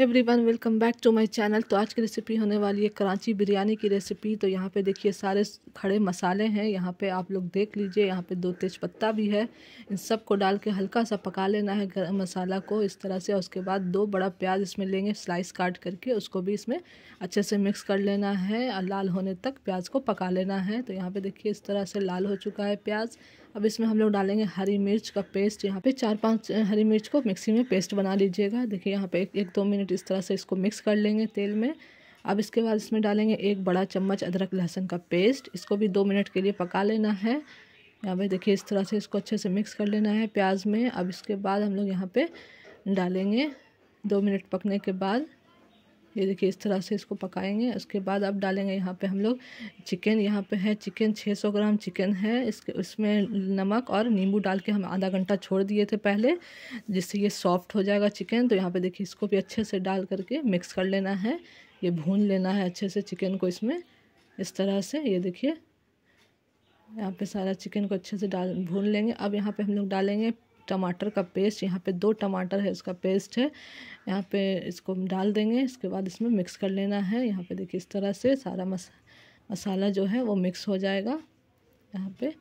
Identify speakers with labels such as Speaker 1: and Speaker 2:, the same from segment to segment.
Speaker 1: every everyone welcome back to my channel तो आज की रेसिपी होने वाली है कराची बिरयानी की रेसिपी तो यहाँ पे देखिए सारे खड़े मसाले हैं यहाँ पे आप लोग देख लीजिए यहाँ पे दो तेज पत्ता भी है इन सब को डाल के हल्का सा पका लेना है गर्म मसाला को इस तरह से और उसके बाद दो बड़ा प्याज इसमें लेंगे स्लाइस काट करके उसको भी इसमें अच्छे से मिक्स कर लेना है और लाल होने तक प्याज को पका लेना है तो यहाँ पर देखिए इस तरह से लाल हो चुका है प्याज अब इसमें हम लोग डालेंगे हरी मिर्च का पेस्ट यहाँ पे चार पांच हरी मिर्च को मिक्सी में पेस्ट बना लीजिएगा देखिए यहाँ पे एक, एक दो मिनट इस तरह से इसको मिक्स कर लेंगे तेल में अब इसके बाद इसमें डालेंगे एक बड़ा चम्मच अदरक लहसुन का पेस्ट इसको भी दो मिनट के लिए पका लेना है यहाँ पे देखिए इस तरह से इसको अच्छे से मिक्स कर लेना है प्याज में अब इसके बाद हम लोग यहाँ पर डालेंगे दो मिनट पकने के बाद ये देखिए इस तरह से इसको पकाएंगे उसके बाद अब डालेंगे यहाँ पे हम लोग चिकन यहाँ पे है चिकन 600 ग्राम चिकन है इसके उसमें नमक और नींबू डाल के हम आधा घंटा छोड़ दिए थे पहले जिससे ये सॉफ्ट हो जाएगा चिकन तो यहाँ पे देखिए इसको भी अच्छे से डाल करके मिक्स कर लेना है ये भून लेना है अच्छे से चिकन को इसमें इस तरह से ये देखिए यहाँ पे सारा चिकन को अच्छे से डाल भून लेंगे अब यहाँ पे हम लोग डालेंगे टमाटर का पेस्ट यहाँ पे दो टमाटर है इसका पेस्ट है यहाँ पे इसको हम डाल देंगे इसके बाद इसमें मिक्स कर लेना है यहाँ पे देखिए इस तरह से सारा मस मसाला जो है वो मिक्स हो जाएगा यहाँ पे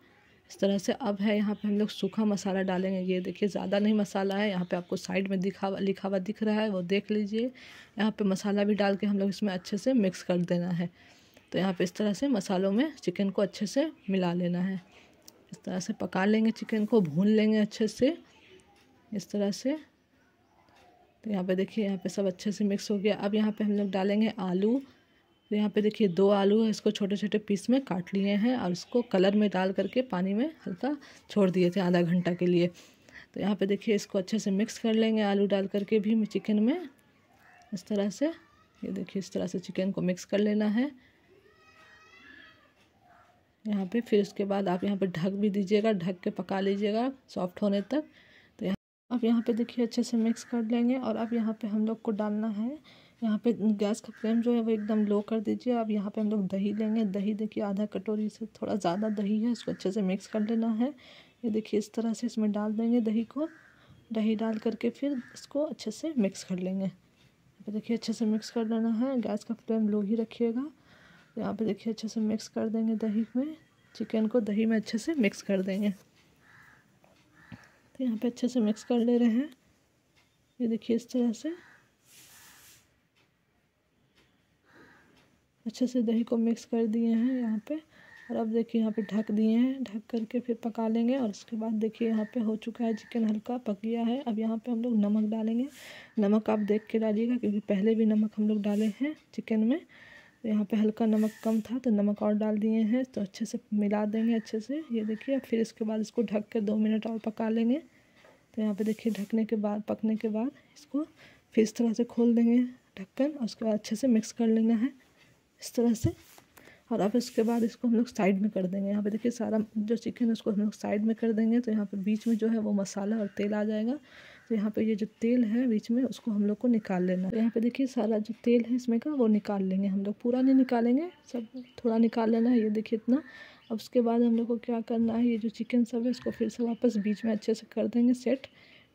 Speaker 1: इस तरह से अब है यहाँ पे हम लोग सूखा मसाला डालेंगे ये देखिए ज़्यादा नहीं मसाला है यहाँ पे आपको साइड में दिखा लिखा हुआ दिख रहा है वो देख लीजिए यहाँ पे मसाला भी डाल के हम लोग इसमें अच्छे से मिक्स कर देना है तो यहाँ पे इस तरह से मसालों में चिकन को अच्छे से मिला लेना है इस तरह से पका लेंगे चिकन को भून लेंगे अच्छे से इस तरह से तो यहाँ पे देखिए यहाँ पे सब अच्छे से मिक्स हो गया अब यहाँ पे हम लोग डालेंगे आलू तो यहाँ पे देखिए दो आलू है इसको छोटे छोटे पीस में काट लिए हैं और उसको कलर में डाल करके पानी में हल्का छोड़ दिए थे आधा घंटा के लिए तो यहाँ पे देखिए इसको अच्छे से मिक्स कर लेंगे आलू डाल करके भी चिकन में इस तरह से ये देखिए इस तरह से चिकन को मिक्स कर लेना है यहाँ पे फिर उसके बाद आप यहाँ पे ढक भी दीजिएगा ढक के पका लीजिएगा सॉफ्ट होने तक तो यहाँ आप यहाँ पे देखिए अच्छे से मिक्स कर लेंगे और अब यहाँ पे हम लोग को डालना है यहाँ पे गैस का फ्लेम जो है वो एकदम लो कर दीजिए अब यहाँ पे हम लोग दही लेंगे दही देखिए आधा कटोरी से थोड़ा ज़्यादा दही है इसको अच्छे से मिक्स कर लेना है ये देखिए इस तरह से इसमें डाल देंगे दही को दही डाल करके फिर इसको अच्छे से मिक्स कर लेंगे देखिए अच्छे से मिक्स कर लेना है गैस का फ्लेम लो ही रखिएगा यहाँ पे देखिए अच्छे से मिक्स कर देंगे दही में चिकन को दही में अच्छे से मिक्स कर देंगे तो यहाँ पे अच्छे से मिक्स कर ले रहे हैं ये देखिए इस तरह से अच्छे से दही को मिक्स कर दिए हैं यहाँ पे और अब देखिए यहाँ पे ढक दिए हैं ढक करके फिर पका लेंगे और उसके बाद देखिए यहाँ पे हो चुका है चिकन हल्का पक गया है अब यहाँ पे हम लोग नमक डालेंगे नमक आप देख के डालिएगा क्योंकि पहले भी नमक हम लोग डाले हैं चिकन में तो यहाँ पे हल्का नमक कम था तो नमक और डाल दिए हैं तो अच्छे से मिला देंगे अच्छे से ये देखिए अब फिर इसके बाद इसको ढक कर दो मिनट और पका लेंगे तो यहाँ पे देखिए ढकने के बाद पकने के बाद इसको फिर इस तरह से खोल देंगे ढक्कन और उसके बाद अच्छे से मिक्स कर लेना है इस तरह से और अब इसके बाद इसको हम लोग साइड में कर देंगे यहाँ पे देखिए सारा जो चिकन है उसको हम लोग साइड में कर देंगे तो यहाँ पे बीच में जो है वो मसाला और तेल आ जाएगा तो यहाँ पे ये जो तेल है बीच में उसको हम लोग को निकाल लेना है तो यहाँ पे देखिए सारा जो तेल है इसमें का वो निकाल लेंगे हम लोग पूरा नहीं निकालेंगे सब थोड़ा निकाल लेना है ये देखिए इतना अब उसके बाद हम लोग को क्या करना है ये जो चिकन सब है इसको फिर से वापस बीच में अच्छे से कर देंगे सेट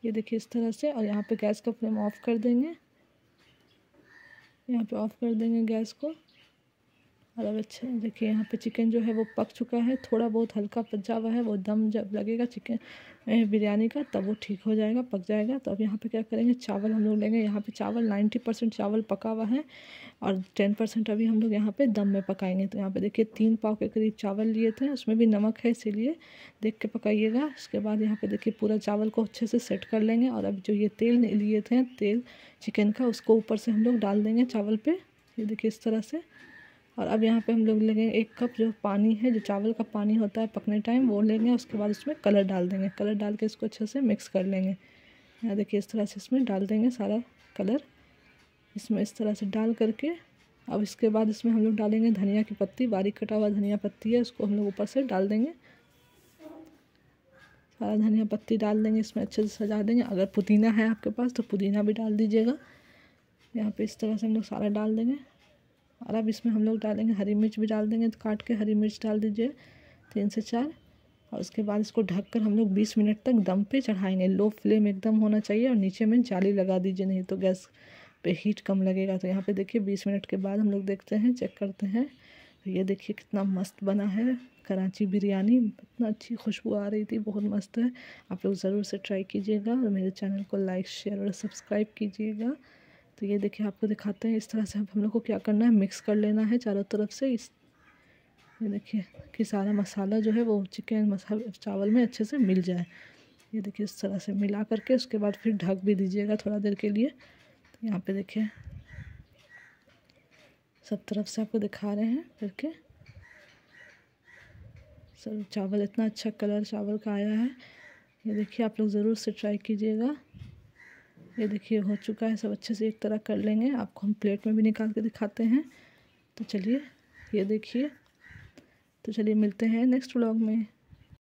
Speaker 1: ये देखिए इस तरह से और यहाँ पर गैस का फ्लेम ऑफ़ कर देंगे यहाँ पर ऑफ़ कर देंगे गैस को और अब मतलब अच्छा देखिए यहाँ पे चिकन जो है वो पक चुका है थोड़ा बहुत हल्का पचा हुआ है वो दम जब लगेगा चिकन बिरयानी का तब वो ठीक हो जाएगा पक जाएगा तो अब यहाँ पे क्या करेंगे चावल हम लोग लेंगे यहाँ पे चावल नाइन्टी परसेंट चावल पका हुआ है और टेन परसेंट अभी हम लोग यहाँ पे दम में पकाएंगे तो यहाँ पे देखिए तीन पाव के करीब चावल लिए थे उसमें भी नमक है इसीलिए देख के पकाइएगा उसके बाद यहाँ पे देखिए पूरा चावल को अच्छे से सेट कर लेंगे और अब जो ये तेल लिए थे तेल चिकन का उसको ऊपर से हम लोग डाल देंगे चावल पर ये देखिए इस तरह से और अब यहाँ पे हम लोग लेंगे एक कप जो पानी है जो चावल का पानी होता है पकने टाइम वो लेंगे उसके बाद उसमें कलर डाल देंगे कलर डाल के इसको अच्छे से मिक्स कर लेंगे यहाँ देखिए इस तरह से इसमें डाल देंगे सारा कलर इसमें इस तरह से डाल करके अब इसके बाद इसमें हम लोग डालेंगे धनिया की पत्ती बारीक कटा हुआ धनिया पत्ती है उसको हम लोग ऊपर से डाल देंगे सारा धनिया पत्ती डाल देंगे इसमें अच्छे से सजा देंगे अगर पुदीना है आपके पास तो पुदीना भी डाल दीजिएगा यहाँ पे इस तरह से हम लोग सारा डाल देंगे और अब इसमें हम लोग डालेंगे हरी मिर्च भी डाल देंगे तो काट के हरी मिर्च डाल दीजिए तीन से चार और उसके बाद इसको ढककर हम लोग बीस मिनट तक दम पे चढ़ाएंगे लो फ्लेम एकदम होना चाहिए और नीचे में जाली लगा दीजिए नहीं तो गैस पे हीट कम लगेगा तो यहाँ पे देखिए बीस मिनट के बाद हम लोग देखते हैं चेक करते हैं तो ये देखिए कितना मस्त बना है कराची बिरयानी इतना अच्छी खुशबू आ रही थी बहुत मस्त है आप लोग ज़रूर से ट्राई कीजिएगा और मेरे चैनल को लाइक शेयर और सब्सक्राइब कीजिएगा तो ये देखिए आपको दिखाते हैं इस तरह से हम लोग को क्या करना है मिक्स कर लेना है चारों तरफ से इस ये देखिए कि सारा मसाला जो है वो चिकन मसाला चावल में अच्छे से मिल जाए ये देखिए इस तरह से मिला करके उसके बाद फिर ढक भी दीजिएगा थोड़ा देर के लिए तो यहाँ पे देखिए सब तरफ से आपको दिखा रहे हैं करके सर चावल इतना अच्छा कलर चावल का आया है ये देखिए आप लोग ज़रूर से ट्राई कीजिएगा ये देखिए हो चुका है सब अच्छे से एक तरह कर लेंगे आपको हम प्लेट में भी निकाल के दिखाते हैं तो चलिए ये देखिए तो चलिए मिलते हैं नेक्स्ट व्लॉग में